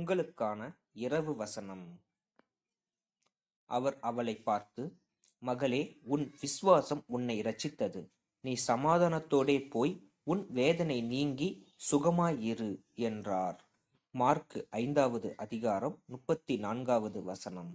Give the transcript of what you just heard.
உங்களுக்கான இரவு வசனம் அவர் அவளை பார்த்து மகளே உன் விசுவாசம் உன்னை இரட்சித்தது நீ சமாதானத்தோடே போய் உன் வேதனை நீங்கி சுகமாயிரு என்றார் மார்க்கு ஐந்தாவது அதிகாரம் முப்பத்தி நான்காவது வசனம்